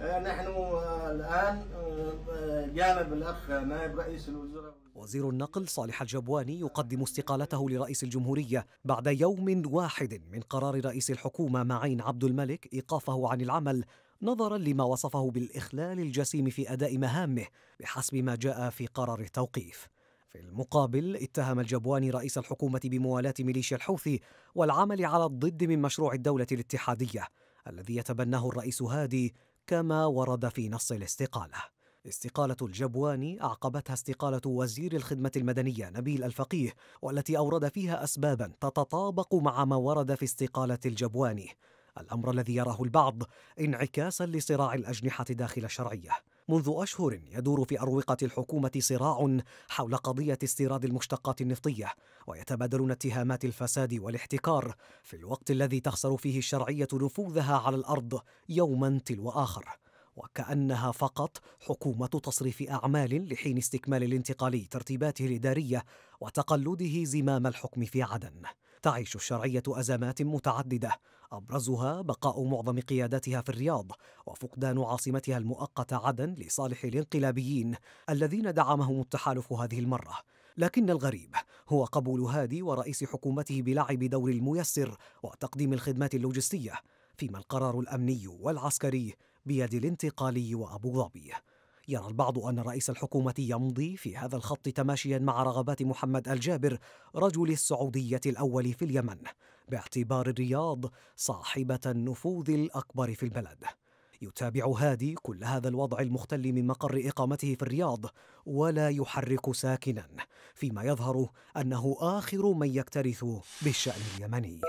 نحن آه، الآن آه، جانب الأخ نائب رئيس الوزراء وزير النقل صالح الجبواني يقدم استقالته لرئيس الجمهورية بعد يوم واحد من قرار رئيس الحكومة معين عبد الملك إيقافه عن العمل نظرا لما وصفه بالإخلال الجسيم في أداء مهامه بحسب ما جاء في قرار التوقيف في المقابل اتهم الجبواني رئيس الحكومة بموالاة ميليشيا الحوثي والعمل على الضد من مشروع الدولة الاتحادية الذي يتبناه الرئيس هادي كما ورد في نص الاستقاله استقالة الجبواني أعقبتها استقالة وزير الخدمة المدنية نبيل الفقيه والتي أورد فيها أسبابا تتطابق مع ما ورد في استقالة الجبواني الأمر الذي يراه البعض انعكاسا لصراع الأجنحة داخل الشرعية منذ أشهر يدور في أروقة الحكومة صراع حول قضية استيراد المشتقات النفطية ويتبادلون اتهامات الفساد والاحتكار في الوقت الذي تخسر فيه الشرعية نفوذها على الأرض يوما تلو آخر وكأنها فقط حكومة تصريف أعمال لحين استكمال الانتقالي ترتيباته الإدارية وتقلده زمام الحكم في عدن تعيش الشرعية أزمات متعددة أبرزها بقاء معظم قياداتها في الرياض وفقدان عاصمتها المؤقتة عدن لصالح الانقلابيين الذين دعمهم التحالف هذه المرة لكن الغريب هو قبول هادي ورئيس حكومته بلعب دور الميسر وتقديم الخدمات اللوجستية فيما القرار الأمني والعسكري بيد الانتقالي وأبو ظبي يرى البعض أن رئيس الحكومة يمضي في هذا الخط تماشيا مع رغبات محمد الجابر رجل السعودية الأول في اليمن باعتبار الرياض صاحبة النفوذ الأكبر في البلد يتابع هادي كل هذا الوضع المختل من مقر إقامته في الرياض ولا يحرك ساكنا فيما يظهر أنه آخر من يكترث بالشأن اليمني